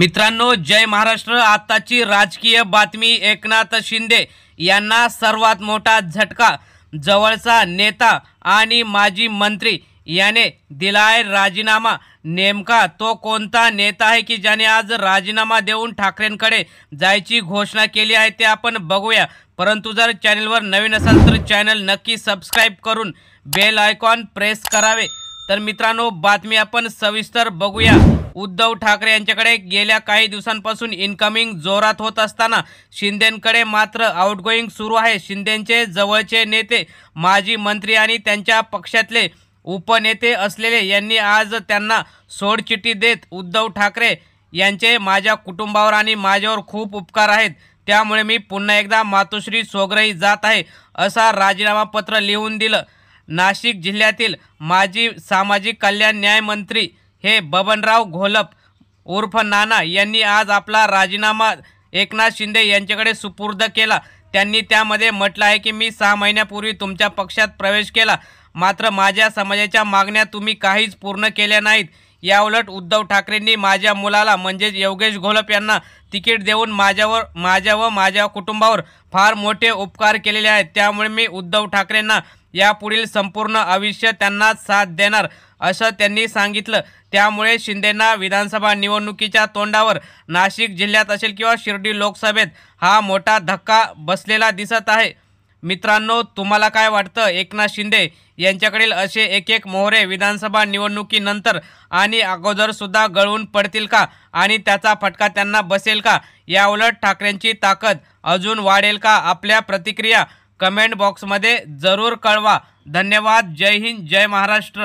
मित्रांनो जय महाराष्ट्र आत्ताची राजकीय बातमी एकनाथ शिंदे यांना सर्वात मोठा झटका जवळचा नेता आणि माजी मंत्री याने दिला आहे राजीनामा नेमका तो कोणता नेता आहे की ज्याने आज राजीनामा देऊन ठाकरेंकडे जायची घोषणा केली आहे ते आपण बघूया परंतु जर चॅनलवर नवीन असाल तर चॅनल नक्की सबस्क्राईब करून बेल आयकॉन प्रेस करावे तर मित्रांनो बातमी आपण सविस्तर बघूया उद्धव ठाकरे यांच्याकडे गेल्या काही दिवसांपासून इनकमिंग जोरात होत असताना शिंदेकडे मात्र आउटगोईंग सुरू आहे शिंदेचे जवळचे नेते माजी मंत्री आणि त्यांच्या पक्षातले उपनेते असलेले यांनी आज त्यांना सोडचिठी देत उद्धव ठाकरे यांचे माझ्या कुटुंबावर आणि माझ्यावर खूप उपकार आहेत त्यामुळे मी पुन्हा एकदा मातोश्री सोग्रही जात आहे असा राजीनामा पत्र लिहून दिलं नाशिक जिल्ह्यातील माजी सामाजिक कल्याण न्यायमंत्री हे बबनराव घोलप उर्फ नाना यांनी आज आपला राजीनामा एकनाथ शिंदे यांच्याकडे सुपूर्द केला त्यांनी त्यामध्ये म्हटलं आहे की मी सहा महिन्यापूर्वी तुमच्या पक्षात प्रवेश केला मात्र माझ्या समाजाच्या मागण्या तुम्ही काहीच पूर्ण केल्या नाहीत याउलट उद्धव ठाकरेंनी माझ्या मुलाला म्हणजेच योगेश घोलप यांना तिकीट देऊन माझ्यावर माझ्या व माझ्या कुटुंबावर फार मोठे उपकार केलेले आहेत त्यामुळे मी उद्धव ठाकरेंना यापुढील संपूर्ण आयुष्य त्यांना साथ देणार असं त्यांनी सांगितलं त्यामुळे शिंदेना विधानसभा निवडणुकीच्या तोंडावर नाशिक जिल्ह्यात असेल किंवा शिर्डी लोकसभेत हा मोठा धक्का बसलेला दिसत आहे मित्रांनो तुम्हाला काय वाटतं एकनाथ शिंदे यांच्याकडील असे एक एक मोहरे विधानसभा निवडणुकीनंतर आणि अगोदरसुद्धा गळवून पडतील का आणि त्याचा फटका त्यांना बसेल का याउलट ठाकरेंची ताकद अजून वाढेल का आपल्या प्रतिक्रिया कमेंट बॉक्समध्ये जरूर कळवा धन्यवाद जय हिंद जय महाराष्ट्र